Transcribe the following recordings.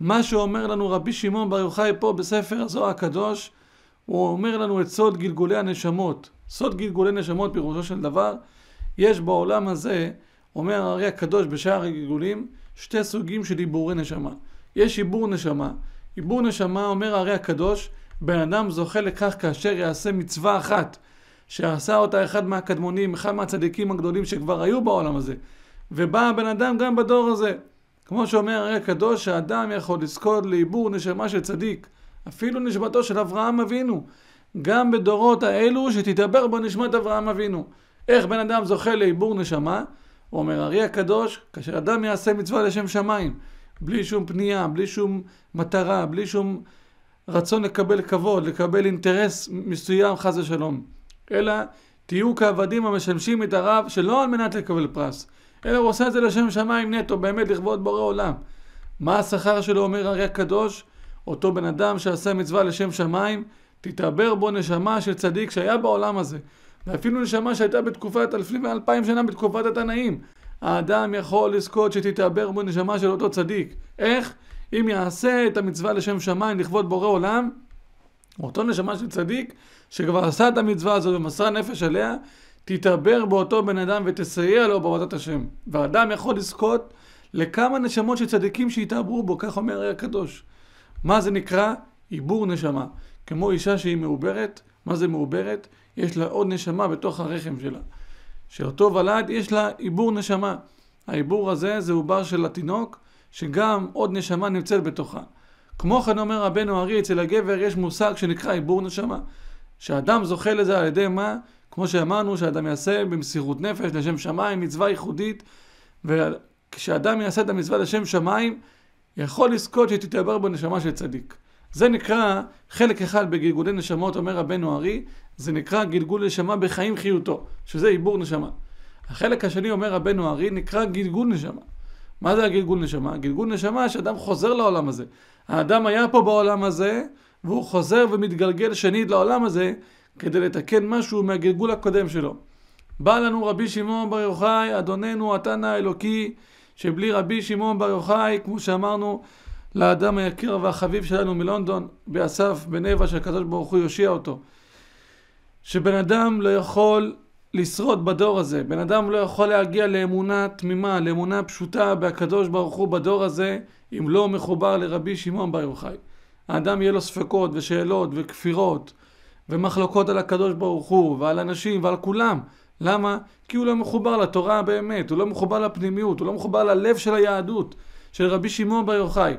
מה שאומר לנו רבי שמעון בר יוחאי פה בספר הזוהר הקדוש, הוא אומר לנו את סוד גלגולי הנשמות. סוד גלגולי נשמות פירושו של דבר, יש בעולם הזה, אומר הרי הקדוש בשער הגלגולים, שתי סוגים של עיבורי נשמה. יש עיבור נשמה. עיבור נשמה, אומר הרי הקדוש, בן אדם זוכה לכך כאשר יעשה מצווה אחת, שעשה אותה אחד מהקדמונים, אחד מהצדיקים הגדולים שכבר היו בעולם הזה. ובא הבן אדם גם בדור הזה. כמו שאומר הרי הקדוש, האדם יכול לזכות לעיבור נשמה של צדיק, אפילו נשמתו של אברהם אבינו, גם בדורות האלו שתתעבר בו נשמת אברהם אבינו. איך בן אדם זוכה לעיבור נשמה? הוא אומר, הרי הקדוש, כאשר אדם יעשה מצווה לשם שמיים, בלי שום פנייה, בלי שום מטרה, בלי שום רצון לקבל כבוד, לקבל אינטרס מסוים, חס ושלום. אלא תהיו כעבדים המשמשים את הרב שלא על מנת לקבל פרס, אלא הוא עושה את זה לשם שמיים נטו, באמת לכבוד בורא עולם. מה השכר שלו, אומר הרי הקדוש? אותו בן אדם שעשה מצווה לשם שמיים, תתעבר בו נשמה של צדיק שהיה בעולם הזה. ואפילו נשמה שהייתה בתקופת אלפים ואלפיים שנה בתקופת התנאים. האדם יכול לזכות שתתעבר בו נשמה של אותו צדיק. איך? אם יעשה את המצווה לשם שמיים לכבוד בורא עולם, אותו נשמה של צדיק, שכבר עשה את המצווה הזאת ומסרה נפש עליה, תתעבר באותו בן אדם ותסייע לו בעבודת השם. ואדם יכול לזכות לכמה נשמות של צדיקים שהתעברו בו, כך אומר הרי הקדוש. מה זה נקרא? עיבור נשמה. כמו אישה שהיא מעוברת, מה זה מעוברת? יש לה עוד נשמה בתוך הרחם שלה. שאותו ולד יש לה עיבור נשמה. העיבור הזה זה עובר של התינוק, שגם עוד נשמה נמצאת בתוכה. כמו כן אומר רבנו ארי, אצל הגבר יש מושג שנקרא עיבור נשמה. שאדם זוכה לזה על ידי מה? כמו שאמרנו, שאדם יעשה במסירות נפש, לשם שמיים, מצווה ייחודית, וכשאדם יעשה את המצווה לשם שמיים, יכול לזכות שתתעבר בו נשמה של צדיק. זה נקרא, חלק אחד בגלגולי נשמות, אומר רבנו ארי, זה נקרא גלגול נשמה בחיים חיותו, שזה עיבור נשמה. החלק השני, אומר רבנו ארי, נקרא גלגול נשמה. מה זה הגלגול נשמה? גלגול נשמה שאדם חוזר לעולם הזה. האדם היה פה בעולם הזה, והוא חוזר ומתגלגל שנית לעולם הזה, כדי לתקן משהו מהגלגול הקודם שלו. בא לנו רבי שמעון בר יוחאי, אדוננו התנא האלוקי, שבלי רבי שמעון בר יוחאי, כמו שאמרנו, לאדם היקר והחביב שלנו מלונדון, באסף, בנבע, שהקדוש ברוך הוא יושיע אותו. שבן אדם לא יכול לשרוד בדור הזה, בן אדם לא יכול להגיע לאמונה תמימה, לאמונה פשוטה בהקדוש ברוך הוא בדור הזה, אם לא מחובר לרבי שמעון בר יוחאי. האדם יהיה לו ספקות ושאלות וכפירות. ומחלוקות על הקדוש ברוך הוא, ועל אנשים, ועל כולם. למה? כי הוא לא מחובר לתורה באמת, הוא לא מחובר לפנימיות, הוא לא מחובר ללב של היהדות, של רבי שמעון בר יוחאי.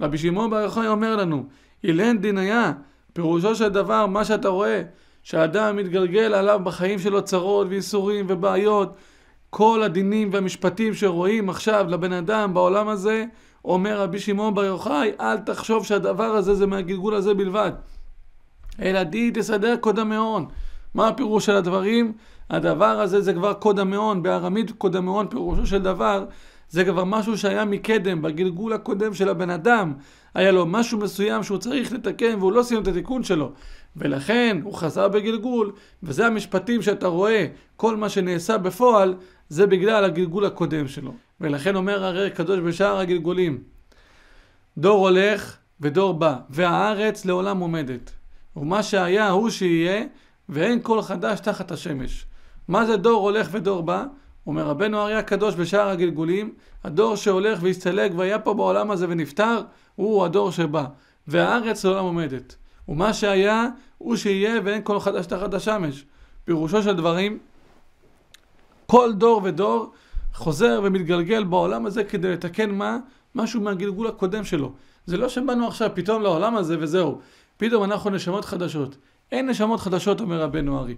רבי שמעון בר יוחאי אומר לנו, אילן דיניה, פירושו של דבר, מה שאתה רואה, שהאדם מתגלגל עליו בחיים שלו צרות ואיסורים ובעיות, כל הדינים והמשפטים שרואים עכשיו לבן אדם בעולם הזה, אומר רבי שמעון בר יוחאי, אל תחשוב שהדבר הזה זה מהגלגול הזה בלבד. אלא די תסדר קוד המאון. מה הפירוש של הדברים? הדבר הזה זה כבר קוד המאון, בארמית קוד המאון פירושו של דבר זה כבר משהו שהיה מקדם, בגלגול הקודם של הבן אדם. היה לו משהו מסוים שהוא צריך לתקן והוא לא סיים את התיקון שלו. ולכן הוא חזר בגלגול, וזה המשפטים שאתה רואה, כל מה שנעשה בפועל, זה בגלל הגלגול הקודם שלו. ולכן אומר הרי הקדוש בשאר הגלגולים, דור הולך ודור בא, והארץ לעולם עומדת. ומה שהיה הוא שיהיה, ואין כל חדש תחת השמש. מה זה דור הולך ודור בא? אומר רבנו אריה הקדוש בשער הגלגולים, הדור שהולך והסתלק והיה פה בעולם הזה ונפטר, הוא הדור שבא, והארץ לעולם עומדת. ומה שהיה הוא שיהיה ואין כל חדש תחת השמש. פירושו של דברים, כל דור ודור חוזר ומתגלגל בעולם הזה כדי לתקן מה? משהו מהגלגול הקודם שלו. זה לא שבאנו עכשיו פתאום לעולם הזה וזהו. פתאום אנחנו נשמות חדשות. אין נשמות חדשות, אומר רבנו ארי.